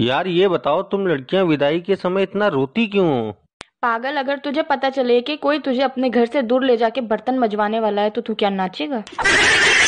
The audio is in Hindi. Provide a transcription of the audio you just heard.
यार ये बताओ तुम लड़कियां विदाई के समय इतना रोती क्यों हो पागल अगर तुझे पता चले कि कोई तुझे अपने घर से दूर ले जाके बर्तन मजवाने वाला है तो तू क्या नाचेगा